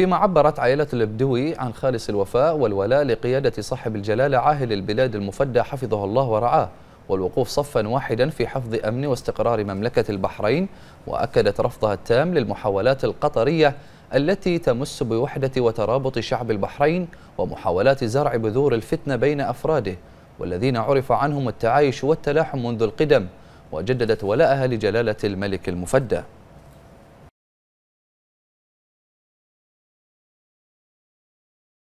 فيما عبرت عائلة البدوي عن خالص الوفاء والولاء لقيادة صاحب الجلالة عاهل البلاد المفدى حفظه الله ورعاه والوقوف صفا واحدا في حفظ أمن واستقرار مملكة البحرين وأكدت رفضها التام للمحاولات القطرية التي تمس بوحدة وترابط شعب البحرين ومحاولات زرع بذور الفتنة بين أفراده والذين عرف عنهم التعايش والتلاحم منذ القدم وجددت ولائها لجلالة الملك المفدى